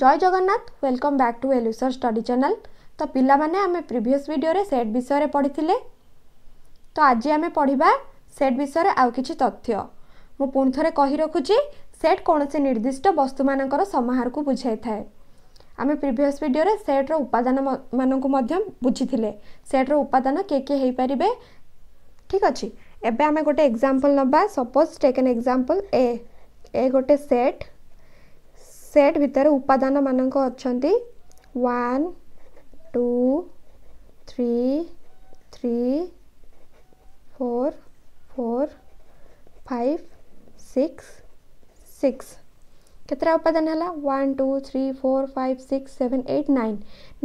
Joy Jagannath welcome back to এলুসর study channel তো পিলামানে আমি প্রিভিয়স ভিডিওরে সেট বিষয়ে পড়িলে তো আজি আমি পড়া সেট বিষয়ে আউ কিছু তথ্য মু পুঁ থরে কহি রখুছি সেট কোণী নির্দিষ্ট বস্তু মানকর সমাহারকু বুঝাই থাকে আমি প্রিভিয়স ভিডিওরে সেট্র উপাদান মানুষ বুঝিলে সেট্র উপাদান কে কে হয়ে পারে ঠিক আছে এবে আমি গোটে এক্সাম্পল নবা সপোজ টেক এন এক্সাম্পল এ এ গোটে সেট सेट भितर उपादान मान अच्छा one two three three four four five six six केतटा उपादान है one two three four five six seven eight nine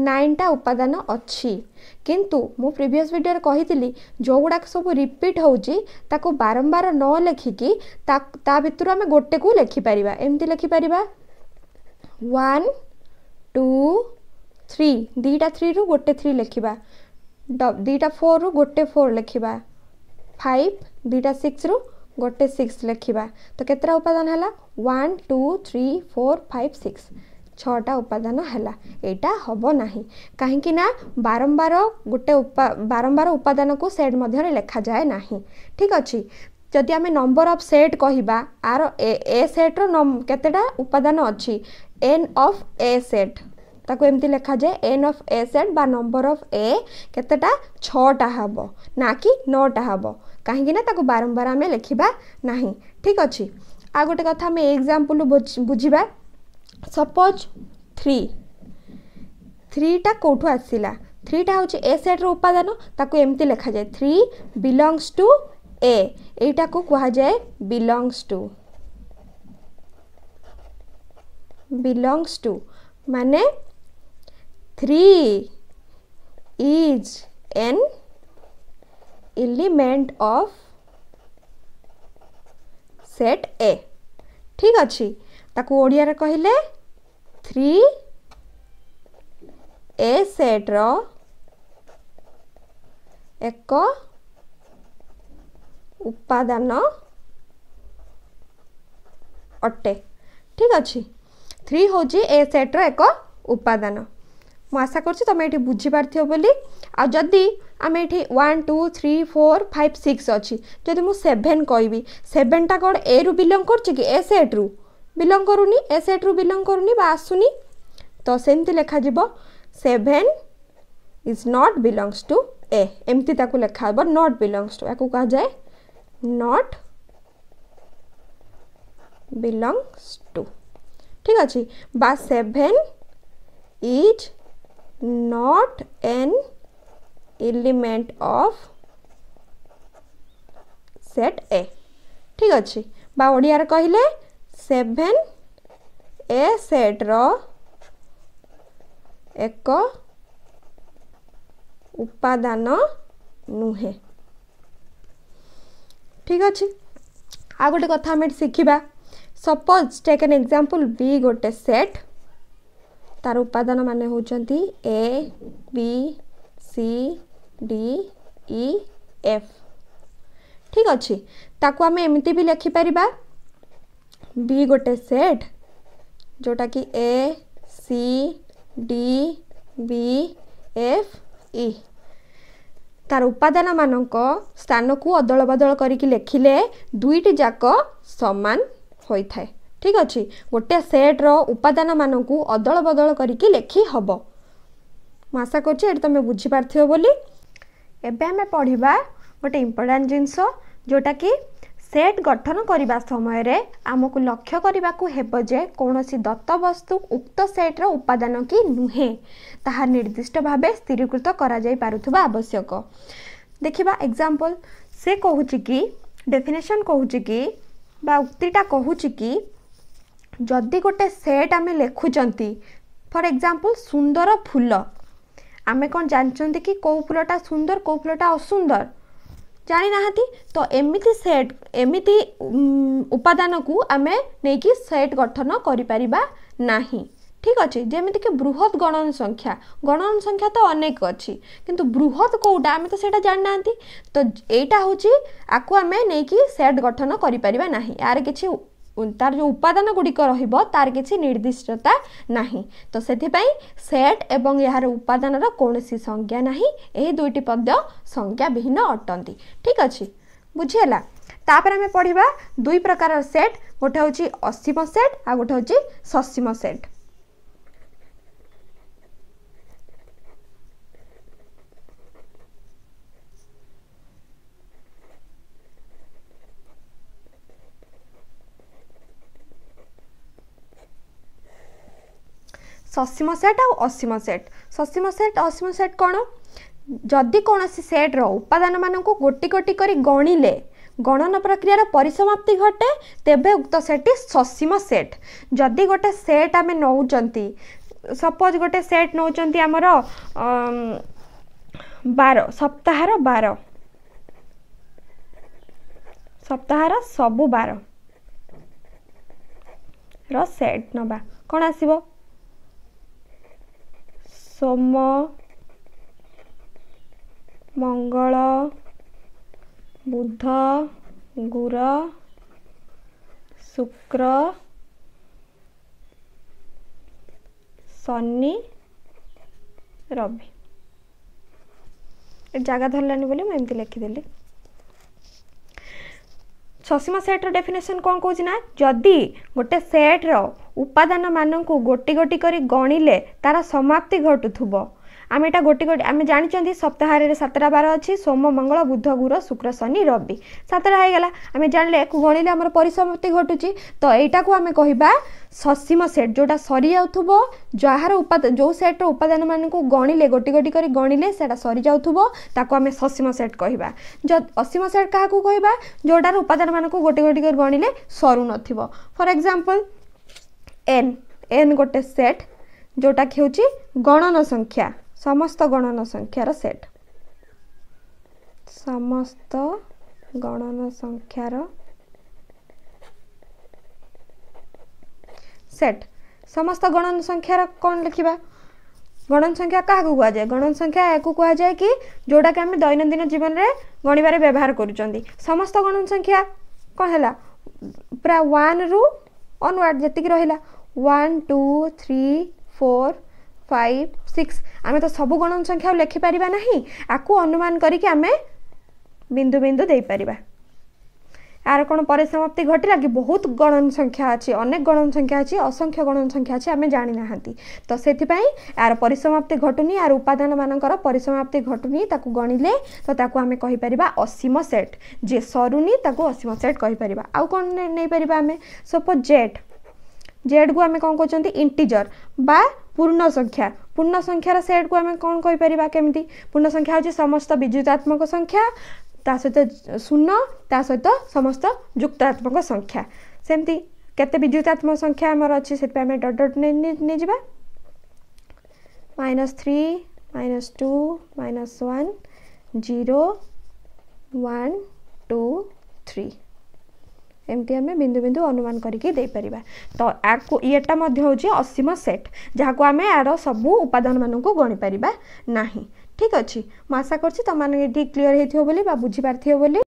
नाइनटा उपादान अच्छी किंतु मु प्रीवियस वीडियो कही जो गुड़ाक सब रिपीट होारंबार न लेखिकी ता भितर आम गोटे को लेखिपर एमती लेखिपर ୱାନ୍ ଟୁ ଥ୍ରୀ ଦୁଇଟା ଥ୍ରୀରୁ ଗୋଟେ ଥ୍ରୀ ଲେଖିବା ଦୁଇଟା ଫୋର୍ରୁ ଗୋଟେ ଫୋର୍ ଲେଖିବା ଫାଇଭ୍ ଦୁଇଟା ସିକ୍ସରୁ ଗୋଟେ ସିକ୍ସ ଲେଖିବା ତ କେତେଟା ଉପାଦାନ ହେଲା one two three four five six ଛଅଟା ଉପାଦାନ ହେଲା ଏଇଟା ହେବ ନାହିଁ କାହିଁକି ନା ବାରମ୍ବାର ଗୋଟେ ବାରମ୍ବାର ଉପାଦାନକୁ ସେଟ୍ ମଧ୍ୟରେ ଲେଖାଯାଏ ନାହିଁ ଠିକ୍ ଅଛି যদি আমি নম্বর অଫ୍ ସେଟ୍ କହିବା ଆର ଏ ସେଟ୍ର କେତେଟା ଉପାଦାନ ଅଛି ଏନ୍ ଅଫ୍ ଏ ସେଟ୍ ତାକୁ ଏମିତି ଲେଖାଯାଏ ଏନ୍ ଅଫ୍ ଏ ସେଟ୍ ବା ନମ୍ବର ଅଫ୍ ଏ କେତେଟା ଛଅଟା ହେବ ନା କି ନଅଟା ହେବ କାହିଁକିନା ତାକୁ ବାରମ୍ବାର ଆମେ ଲେଖିବା ନାହିଁ ଠିକ୍ ଅଛି ଆଉ ଗୋଟେ କଥା ଆମେ ଏକ୍ଜାମ୍ପଲ୍ ବୁଝିବା ସପୋଜ୍ থ্রি থ্রিটা কোঠু আসিলা থ্রিটা হচ্ছে এ সেট্র উপাদান তাকে এমতি লেখা যায় থ্রি বিলংস টু ए এইটাকু কুহযায় বিলংস টু বিলংস টু মানে three is an element of set A ঠিক আছে তাকে ওড়িয়ারে কহিলে থ্রি ଏ ସେଟ୍ର ଏକ উপাদান অটে ঠিক আছে থ্রি হচ্ছে এ সেট্র এক উপাদান মু আশা করছি তুমি এটি বুঝিপারি বলে আদি আমি এটি one two three four five six অছি যদি মু সেভেন কবি সেভেনটা কোণ এ রু বিলং করছে কি এ সেট্রু বিলং করুনি এ সেট্রু বিলং করুনি বা আসুনি তো সেমতি লেখাযিব seven is not belongs to A এমতি তাকে লেখা হব নট বিলংস টু একু কুযায়ে not belongs to ঠিক আছে বা seven is not an element of set A ঠিক আছে বা ওড়িয়ার কহিলে সেভেন ଏ ସେଟ୍ର এক উপাদান নুহে ଠିକ୍ ଅଛି ଆଉ ଗୋଟେ କଥା ଆମେ ଶିଖିବା suppose take an example B ଗୋଟେ ସେଟ୍ ତାର ଉପାଦାନ ମାନେ ହେଉଛନ୍ତି A B C D E F ଠିକ୍ ଅଛି ତାକୁ ଆମେ ଏମିତି ବି ଲେଖିପାରିବା ବି ଗୋଟେ ସେଟ୍ ଯେଉଁଟାକି A C D B F E ତାର ଉପାଦାନମାନଙ୍କ ସ୍ଥାନକୁ ଅଦଳବଦଳ କରିକି ଲେଖିଲେ ଦୁଇଟି ଯାକ ସମାନ ହୋଇଥାଏ ଠିକ୍ ଅଛି ଗୋଟେ ସେଟ୍ର ଉପାଦାନମାନଙ୍କୁ ଅଦଳବଦଳ କରିକି ଲେଖି ହେବ ମୁଁ ଆଶା କରୁଛି ଏଠି ତମେ ବୁଝିପାରିଥିବ ବୋଲି ଏବେ ଆମେ ପଢ଼ିବା ଗୋଟେ ଇମ୍ପୋର୍ଟାଣ୍ଟ ଜିନିଷ ଯେଉଁଟାକି ସେଟ୍ ଗଠନ କରିବା ସମୟରେ ଆମକୁ ଲକ୍ଷ୍ୟ କରିବାକୁ ହେବ ଯେ କୌଣସି ଦତ୍ତ ବସ୍ତୁ ଉକ୍ତ ସେଟ୍ର ଉପାଦାନ କି ନୁହେଁ ତାହା ନିର୍ଦ୍ଦିଷ୍ଟ ଭାବେ ସ୍ଥିରୀକୃତ କରାଯାଇ ପାରୁଥିବା ଆବଶ୍ୟକ ଦେଖିବା ଏକ୍ଜାମ୍ପଲ୍ ସେ କହୁଛି କି ଡେଫିନେସନ୍ କହୁଛି କି ବା ଉକ୍ତିଟା କହୁଛି କି ଯଦି ଗୋଟେ ସେଟ୍ ଆମେ ଲେଖୁଛନ୍ତି ଫର୍ ଏକ୍ଜାମ୍ପଲ୍ ସୁନ୍ଦର ଫୁଲ ଆମେ କ'ଣ ଜାଣିଛନ୍ତି କି କେଉଁ ଫୁଲଟା ସୁନ୍ଦର କେଉଁ ଫୁଲଟା ଅସୁନ୍ଦର ଜାଣିନାହାନ୍ତି ତ ଏମିତି ସେଟ୍ ଏମିତି ଉପାଦାନକୁ ଆମେ ନେଇକି ସେଟ୍ ଗଠନ କରିପାରିବା ନାହିଁ ଠିକ୍ ଅଛି ଯେମିତିକି ବୃହତ ଗଣନ ସଂଖ୍ୟା ଗଣନ ସଂଖ୍ୟା ତ ଅନେକ ଅଛି କିନ୍ତୁ ବୃହତ କେଉଁଟା ଆମେ ତ ସେଇଟା ଜାଣିନାହାନ୍ତି ତ ଏଇଟା ହେଉଛି ଆକୁ ଆମେ ନେଇକି ସେଟ୍ ଗଠନ କରିପାରିବା ନାହିଁ ଏହାର କିଛି তার যে উপাদান গুড়িক রহব তার কিছু নির্দিষ্টতা না তো সেপাই সেট এবং এর উপাদানর কৌশি সংজ্ঞা না এই দুইটি পদ্য বিহীন অটন্তি ঠিক আছে বুঝিগলা তাপরে আমি পড়া দুই প্রকার সেট গোটে হচ্ছে অসীম সেট আর গোটে হচ্ছে সসীম সেট ସସୀମ ସେଟ୍ ଆଉ ଅସୀମ ସେଟ୍ ସସୀମ ସେଟ୍ ଅସୀମ ସେଟ୍ କ'ଣ ଯଦି କୌଣସି ସେଟ୍ର ଉପାଦାନମାନଙ୍କୁ ଗୋଟି ଗୋଟି କରି ଗଣିଲେ ଗଣନ ପ୍ରକ୍ରିୟାର ପରିସମାପ୍ତି ଘଟେ ତେବେ ଉକ୍ତ ସେଟ୍ଟି ସସୀମ ସେଟ୍ ଯଦି ଗୋଟେ ସେଟ୍ ଆମେ ନେଉଛନ୍ତି ସପୋଜ୍ ଗୋଟେ ସେଟ୍ ନେଉଛନ୍ତି ଆମର ବାର ସପ୍ତାହର ବାର ସପ୍ତାହର ସବୁ ବାରର ସେଟ୍ ନେବା କ'ଣ ଆସିବ ସୋମ ମଙ୍ଗଳ ବୁଧ ଗୁର ଶୁକ୍ର ଶନି ରବି ଜାଗା ଧରିଲାନି ବୋଲି ମୁଁ ଏମିତି ଲେଖିଦେଲି ସସୀମା ସେଟ୍ର ଡେଫିନେସନ୍ କ'ଣ କହୁଛି ନା ଯଦି ଗୋଟେ ସେଟ୍ର ଉପାଦାନମାନଙ୍କୁ ଗୋଟି ଗୋଟି କରି ଗଣିଲେ ତା'ର ସମାପ୍ତି ଘଟୁଥିବ ଆମେ ଏଇଟା ଗୋଟେ ଗୋଟେ ଆମେ ଜାଣିଛନ୍ତି ସପ୍ତାହରେ ସାତଟା ବାର ଅଛି ସୋମ ମଙ୍ଗଳ ବୁଧ ଗୁର ଶୁକ୍ର ଶନି ରବି ସାତଟା ହେଇଗଲା ଆମେ ଜାଣିଲେ ୟାକୁ ଗଣିଲେ ଆମର ପରିସମାପ୍ତି ଘଟୁଛି ତ ଏଇଟାକୁ ଆମେ କହିବା ସସୀମ ସେଟ୍ ଯେଉଁଟା ସରିଯାଉଥିବ ଯାହାର ଉପାଦ ଯେଉଁ ସେଟ୍ର ଉପାଦାନମାନଙ୍କୁ ଗଣିଲେ ଗୋଟି ଗୋଟି କରି ଗଣିଲେ ସେଇଟା ସରିଯାଉଥିବ ତାକୁ ଆମେ ସସୀମ ସେଟ୍ କହିବା ଅସୀମ ସେଟ୍ କାହାକୁ କହିବା ଯେଉଁଟାର ଉପାଦାନମାନଙ୍କୁ ଗୋଟି ଗୋଟି କରି ଗଣିଲେ ସରୁନଥିବ ଫର୍ ଏକ୍ଜାମ୍ପଲ୍ ଏନ୍ ଏନ୍ ଗୋଟେ ସେଟ୍ ଯେଉଁଟାକି ହେଉଛି ଗଣନ ସଂଖ୍ୟା समस्त गणन संख्यार सेट समस्त गणन संख्यार सेट समस्त गणन संख्यार कौन लिखा गणन संख्या क्या कहा जाए गणन संख्या या कहा जाए कि जोड़ा कि आम दैनंदिन जीवन में गणवे व्यवहार कर समस्त गणन संख्या कौन है पूरा वन रु अनवर्ड जी रहा one two three four five six আমি ତ ସବୁ ଗଣନ ସଂଖ୍ୟା ଆଉ ଲେଖିପାରିବା ନାହିଁ ଆକୁ ଅନୁମାନ କରିକି ଆମେ ବିନ୍ଦୁ ବିନ୍ଦୁ ଦେଇପାରିବା ଆର କ'ଣ ପରିସମାପ୍ତି ଘଟିଲା କି ବହୁତ ଗଣନ ସଂଖ୍ୟା ଅଛି ଅନେକ ଗଣନ ସଂଖ୍ୟା ଅଛି ଅସଂଖ୍ୟ ଗଣନ ସଂଖ୍ୟା ଅଛି ଆମେ ଜାଣିନାହାନ୍ତି ତ ସେଥିପାଇଁ ଏହାର ପରିସମାପ୍ତି ଘଟୁନି ଏହାର ଉପାଦାନମାନଙ୍କର ପରିସମାପ୍ତି ଘଟୁନି ତାକୁ ଗଣିଲେ ତ ତାକୁ ଆମେ କହିପାରିବା ଅସୀମ ସେଟ୍ ଯେ ସରୁନି ତାକୁ ଅସୀମ ସେଟ୍ କହିପାରିବା ଆଉ କ'ଣ ନେଇପାରିବା ଆମେ ସପୋଜ୍ ଜେଡ୍ ଜେଡ୍କୁ ଆମେ କ'ଣ କହୁଛନ୍ତି ଇଣ୍ଟିଜର୍ ବା ପୂର୍ଣ୍ଣ ସଂଖ୍ୟା ପୂର୍ଣ୍ଣ ସଂଖ୍ୟାର ସେଟ୍କୁ ଆମେ କ'ଣ କହିପାରିବା କେମିତି ପୂର୍ଣ୍ଣ ସଂଖ୍ୟା ହେଉଛି ସମସ୍ତ ବିଦ୍ୟୁତାତ୍ମକ ସଂଖ୍ୟା ତା ସହିତ ଶୂନ ତା ସହିତ ସମସ୍ତ ଯୁକ୍ତାତ୍ମକ ସଂଖ୍ୟା ସେମିତି କେତେ ବିଦ୍ୟୁତାତ୍ମକ ସଂଖ୍ୟା ଆମର ଅଛି ସେଥିପାଇଁ ଆମେ ଡଟ୍ ଡଟ୍ ନେଇଯିବା minus three minus two minus one zero one two three ଏମିତି ଆମେ ବିନ୍ଦୁ ବିନ୍ଦୁ ଅନୁମାନ କରିକି ଦେଇପାରିବା ତ ଆକୁ ଇଏଟା ମଧ୍ୟ ହେଉଛି ଅସୀମ ସେଟ୍ ଯାହାକୁ ଆମେ ଏହାର ସବୁ ଉପାଦାନମାନଙ୍କୁ ଗଣିପାରିବା ନାହିଁ ଠିକ୍ ଅଛି ମୁଁ ଆଶା କରୁଛି ତମମାନେ ଏଠି କ୍ଲିଅର୍ ହେଇଥିବ ବୋଲି ବା ବୁଝିପାରିଥିବ ବୋଲି